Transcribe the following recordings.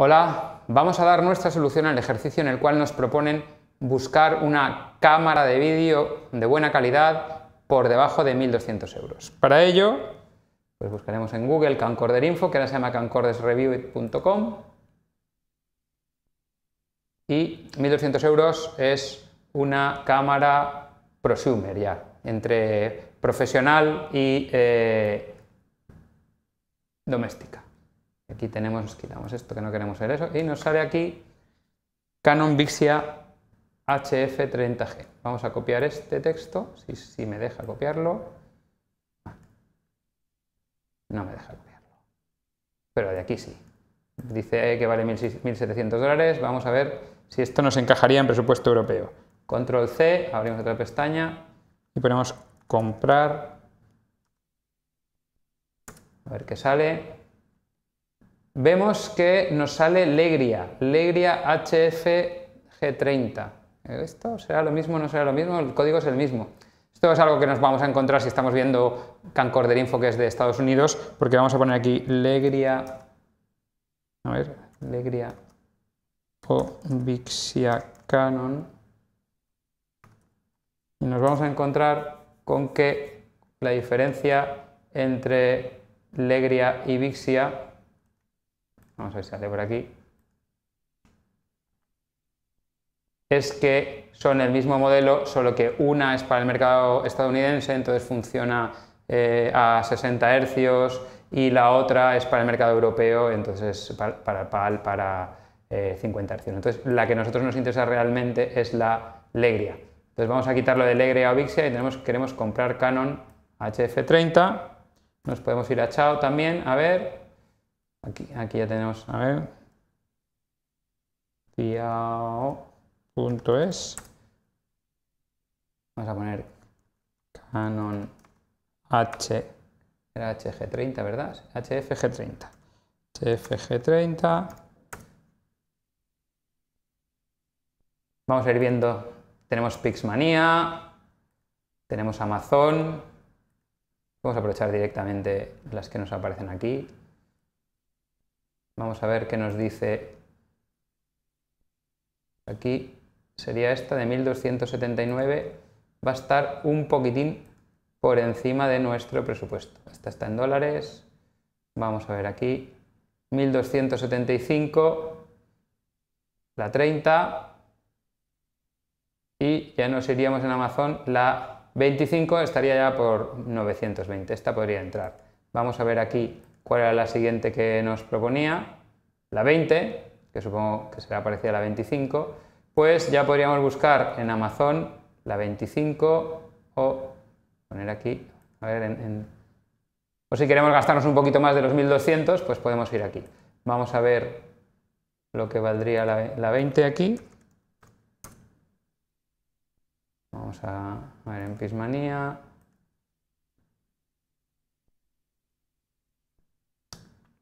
Hola, vamos a dar nuestra solución al ejercicio en el cual nos proponen buscar una cámara de vídeo de buena calidad por debajo de 1.200 euros. Para ello, pues buscaremos en Google Cancorder Info, que ahora se llama camcordersreview.com y 1.200 euros es una cámara prosumer ya, entre profesional y eh, doméstica. Aquí tenemos, quitamos esto que no queremos ver eso. Y nos sale aquí Canon Vixia HF30G. Vamos a copiar este texto, si, si me deja copiarlo. No me deja copiarlo. Pero de aquí sí. Dice eh, que vale 1.700 dólares. Vamos a ver si esto nos encajaría en presupuesto europeo. Control C, abrimos otra pestaña y ponemos comprar. A ver qué sale. Vemos que nos sale Legria, Legria g 30 ¿Esto será lo mismo no será lo mismo? El código es el mismo. Esto es algo que nos vamos a encontrar si estamos viendo Cancorder Info, que es de Estados Unidos, porque vamos a poner aquí Legria. A ver, Legria o Vixia Canon. Y nos vamos a encontrar con que la diferencia entre Legria y Vixia vamos a ver si sale por aquí, es que son el mismo modelo, solo que una es para el mercado estadounidense, entonces funciona eh, a 60 hercios, y la otra es para el mercado europeo, entonces para, para para eh, 50 hercios. Entonces, la que a nosotros nos interesa realmente es la Legria. Entonces, vamos a quitar lo de Legria o Vixia y tenemos, queremos comprar Canon HF30. Nos podemos ir a Chao también, a ver. Aquí, ya tenemos, a ver, es. Vamos a poner Canon H, era HG30, ¿verdad? HFG30. HFG30. Vamos a ir viendo, tenemos pixmania, tenemos Amazon. Vamos a aprovechar directamente las que nos aparecen aquí. Vamos a ver qué nos dice. Aquí sería esta de 1279. Va a estar un poquitín por encima de nuestro presupuesto. Esta está en dólares. Vamos a ver aquí. 1275. La 30. Y ya nos iríamos en Amazon. La 25 estaría ya por 920. Esta podría entrar. Vamos a ver aquí cuál era la siguiente que nos proponía, la 20, que supongo que será parecida a la 25, pues ya podríamos buscar en Amazon la 25 o poner aquí, a ver, en, o si queremos gastarnos un poquito más de los 1200, pues podemos ir aquí. Vamos a ver lo que valdría la, la 20 aquí. Vamos a, a ver en Pismanía.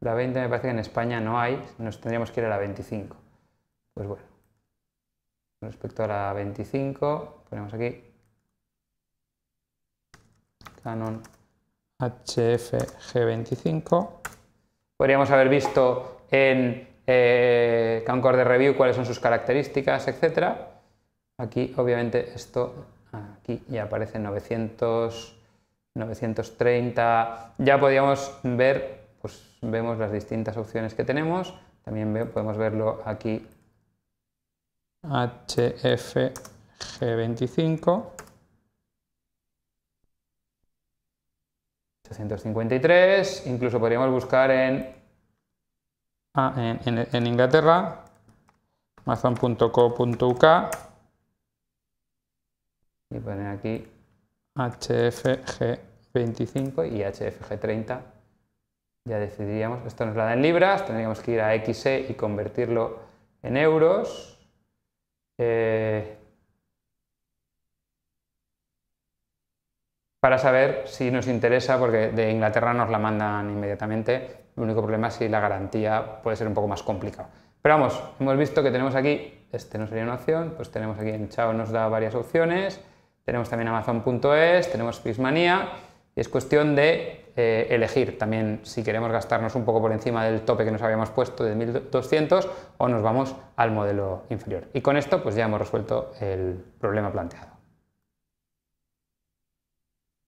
La 20 me parece que en España no hay, nos tendríamos que ir a la 25. Pues bueno, respecto a la 25, ponemos aquí Canon g 25 Podríamos haber visto en eh, de Review cuáles son sus características, etc. Aquí, obviamente, esto aquí ya aparece 900, 930. Ya podríamos ver vemos las distintas opciones que tenemos. También podemos verlo aquí HFG25. 853, incluso podríamos buscar en, ah, en, Inglaterra, amazon.co.uk y poner aquí HFG25 y HFG30 ya decidiríamos, esto nos la da en libras, tendríamos que ir a XE y convertirlo en euros. Eh, para saber si nos interesa, porque de Inglaterra nos la mandan inmediatamente. El único problema es si la garantía puede ser un poco más complicado. Pero vamos, hemos visto que tenemos aquí, este no sería una opción, pues tenemos aquí en Chao nos da varias opciones, tenemos también Amazon.es, tenemos fixmania es cuestión de eh, elegir también si queremos gastarnos un poco por encima del tope que nos habíamos puesto de 1200 o nos vamos al modelo inferior. Y con esto pues ya hemos resuelto el problema planteado.